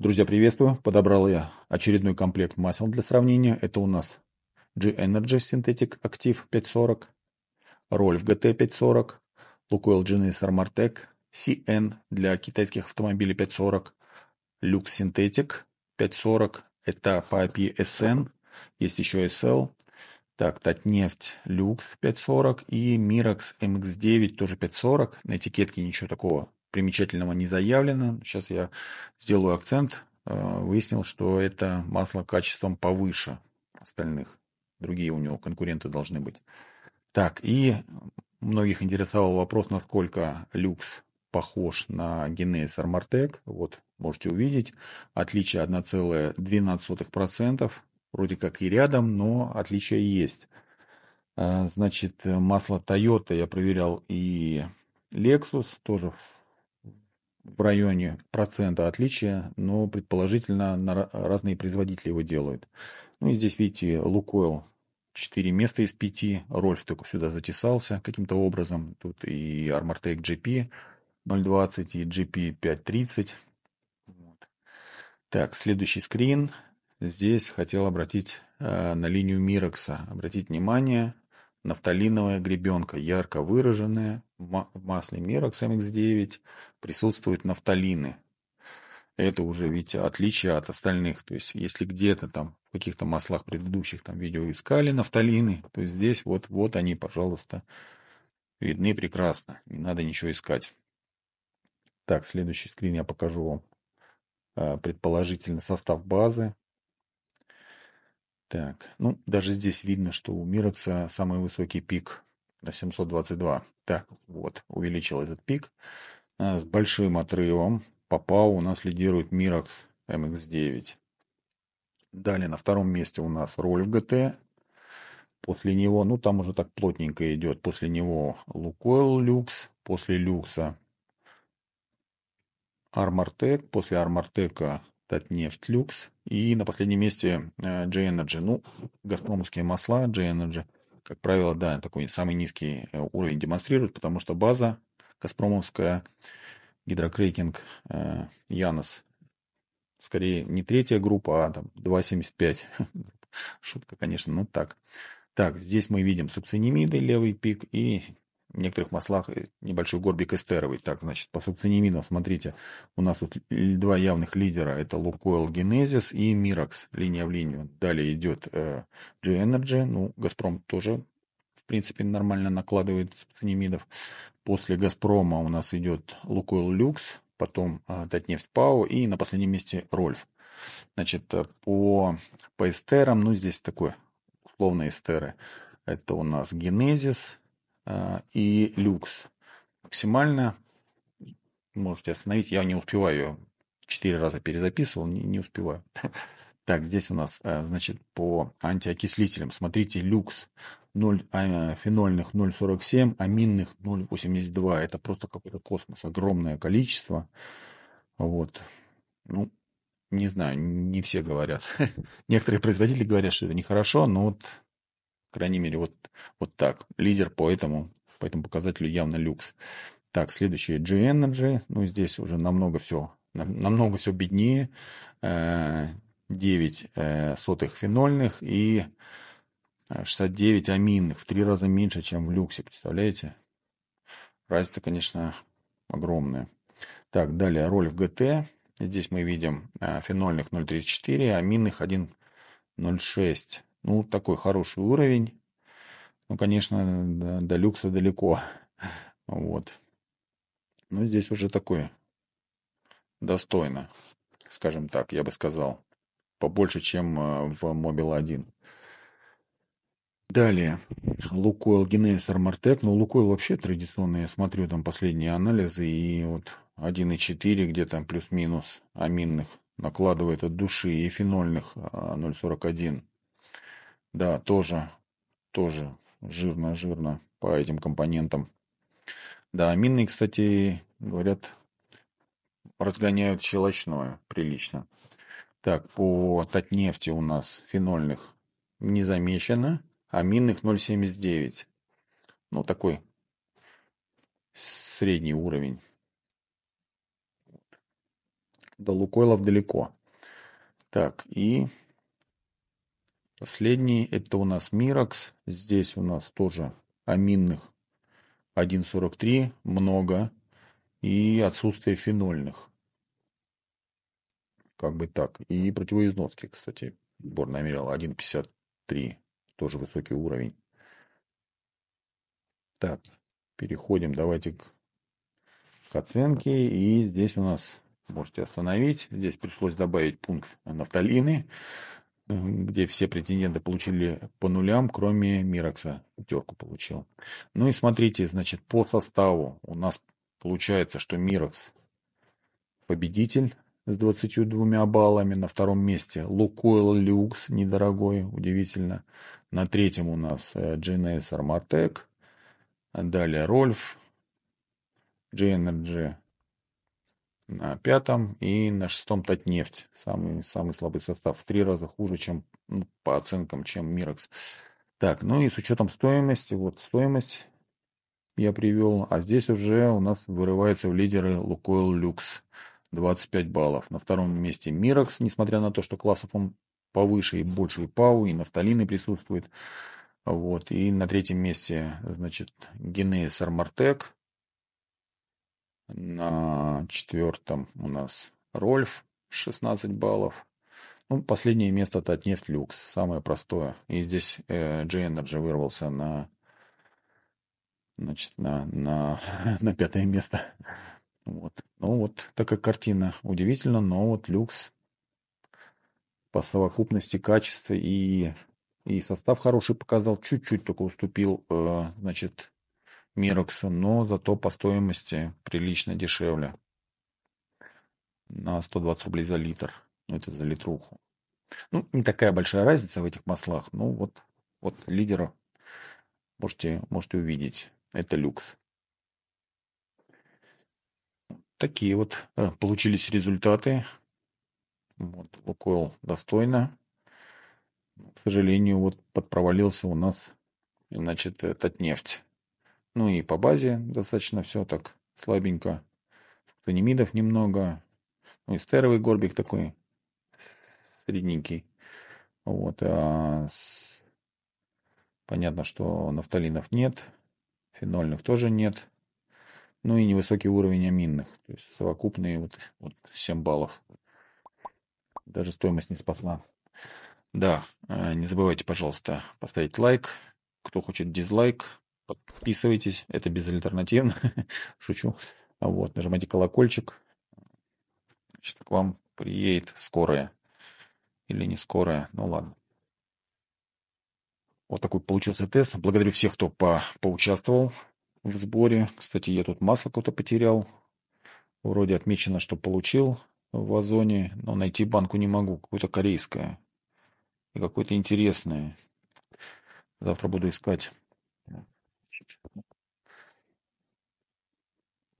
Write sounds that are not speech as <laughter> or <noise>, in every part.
Друзья, приветствую. Подобрал я очередной комплект масел для сравнения. Это у нас G-Energy Synthetic Active 540, Rolf GT 540, Lukoil GNS Armortec, CN для китайских автомобилей 540, Lux Synthetic 540, это по API SN, есть еще SL, так, Татнефть Lux 540 и Mirax MX9 тоже 540. На этикетке ничего такого примечательного не заявлено. Сейчас я сделаю акцент. Э, выяснил, что это масло качеством повыше остальных. Другие у него конкуренты должны быть. Так, и многих интересовал вопрос, насколько люкс похож на Генез Армартек. Вот, можете увидеть. Отличие 1,12%. Вроде как и рядом, но отличие есть. Э, значит, масло Toyota я проверял и Lexus тоже в в районе процента отличия, но предположительно на разные производители его делают. Ну и здесь, видите, Лукойл 4 места из 5. Рольф только сюда затесался каким-то образом. Тут и Armortec GP 0.20 и GP 5.30. Вот. Так, следующий скрин. Здесь хотел обратить э, на линию Мирокса. Обратить внимание, Нафталиновая гребенка, ярко выраженная, в масле Мерокс MX-9 присутствуют нафталины. Это уже, видите, отличие от остальных. То есть, если где-то там в каких-то маслах предыдущих там видео искали нафталины, то здесь вот, вот они, пожалуйста, видны прекрасно. Не надо ничего искать. Так, следующий скрин я покажу вам а, предположительно состав базы. Так, ну, даже здесь видно, что у Мирокса самый высокий пик на 722. Так, вот, увеличил этот пик. А с большим отрывом по ПАУ у нас лидирует Мирокс MX9. Далее на втором месте у нас роль ГТ. После него, ну там уже так плотненько идет. После него Лукойл Люкс. После Люкса Армартек. После Армартека Татнефть Люкс. И на последнем месте э, J-Energy. Ну, газпромовские масла J-Energy, как правило, да, такой самый низкий э, уровень демонстрирует, потому что база газпромовская, гидрокрекинг э, Янос, скорее не третья группа, а там 2,75. <laughs> Шутка, конечно, но так. Так, здесь мы видим субцинемиды, левый пик и в некоторых маслах э, небольшой горбик эстеровый. Так, значит, по субциниминам, смотрите, у нас тут два явных лидера. Это Лукойл Генезис и Миракс, линия в линию. Далее идет э, G-Energy. Ну, Газпром тоже, в принципе, нормально накладывает субцинимидов. После Газпрома у нас идет Лукойл Люкс, потом э, Татнефть Пау и на последнем месте Рольф. Значит, э, по, по эстерам, ну, здесь такое условно эстеры. Это у нас Генезис, Э, и люкс. Максимально можете остановить, я не успеваю, четыре раза перезаписывал, не, не успеваю. <laughs> Так, здесь у нас, э, значит, по антиокислителям. Смотрите, люкс 0, э, фенольных 0,47, аминных 0,82. Это просто какой-то космос, огромное количество. Вот. Ну, не знаю, не все говорят. <laughs> Некоторые производители говорят, что это нехорошо, но вот крайней мере, вот, вот так. Лидер по этому, по этому показателю явно люкс. Так, следующее G Energy. Ну, здесь уже намного все, намного все беднее. 9 э, э, сотых фенольных и 69 э, аминных. В три раза меньше, чем в люксе, представляете? Разница, конечно, огромная. Так, далее роль в ГТ. Здесь мы видим фенольных 0,34, аминных 1,06. Ну, такой хороший уровень. Ну, конечно, до, до люкса далеко. Вот. Но здесь уже такое достойно, скажем так, я бы сказал. Побольше, чем э, в Mobile 1. Далее. Лукойл Генезис Армартек. Ну, Лукойл вообще традиционный. Я смотрю там последние анализы. И вот 1,4 где-то плюс-минус аминных накладывает от души и фенольных 0,41. А, да, тоже, тоже жирно-жирно по этим компонентам. Да, аминные кстати, говорят, разгоняют щелочное прилично. Так, по Татнефти у нас фенольных не замечено, аминных 0,79. Ну, такой средний уровень. До Лукойлов далеко. Так, и Последний это у нас Миракс. Здесь у нас тоже аминных 1,43 много и отсутствие фенольных. Как бы так. И противоизноски, кстати. Сборная мерила 1,53. Тоже высокий уровень. Так, переходим давайте к, к оценке. И здесь у нас можете остановить. Здесь пришлось добавить пункт нафталины где все претенденты получили по нулям, кроме Миракса, пятерку получил. Ну и смотрите, значит, по составу у нас получается, что Миракс победитель с 22 баллами, на втором месте Лукойл Люкс, недорогой, удивительно. На третьем у нас GNS э, Armatec, далее Рольф, GNRG на пятом и на шестом Татнефть. Самый, самый слабый состав. В три раза хуже, чем ну, по оценкам, чем Мирекс. Так, ну и с учетом стоимости, вот стоимость я привел, а здесь уже у нас вырывается в лидеры Лукойл Люкс. 25 баллов. На втором месте Миракс, несмотря на то, что классов он повыше и больше и ПАУ, и нафталины присутствует. Вот. И на третьем месте, значит, Генезис Армартек. На на четвертом у нас Рольф, 16 баллов. Ну, последнее место это Татнефть Люкс, самое простое. И здесь э, g вырвался на, значит, на, на, <laughs> на пятое место. Вот. Ну вот такая картина. Удивительно, но вот люкс по совокупности качества и, и состав хороший показал. Чуть-чуть только уступил, э, значит, Мироксу, но зато по стоимости прилично дешевле на 120 рублей за литр. Ну, это за литруху. Ну, не такая большая разница в этих маслах. Ну, вот, вот лидера можете, можете увидеть. Это люкс. Такие вот э, получились результаты. Вот, Лукойл достойно. К сожалению, вот подпровалился у нас, значит, этот нефть. Ну и по базе достаточно все так слабенько. Фтонимидов немного, и горбик такой средненький. Вот. А с... Понятно, что нафталинов нет, фенольных тоже нет. Ну и невысокий уровень аминных. То есть совокупные вот, вот 7 баллов. Даже стоимость не спасла. Да, э, не забывайте, пожалуйста, поставить лайк. Кто хочет дизлайк, подписывайтесь. Это безальтернативно. <laughs> Шучу. Вот, нажимайте колокольчик, Значит, к вам приедет скорая. Или не скорая. Ну ладно. Вот такой получился тест. Благодарю всех, кто по поучаствовал в сборе. Кстати, я тут масло какое-то потерял. Вроде отмечено, что получил в Озоне, но найти банку не могу. Какое-то корейское. И какое-то интересное. Завтра буду искать.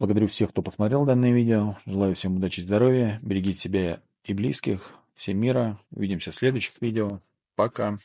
Благодарю всех, кто посмотрел данное видео. Желаю всем удачи и здоровья. Берегите себя и близких. Всем мира. Увидимся в следующих видео. Пока.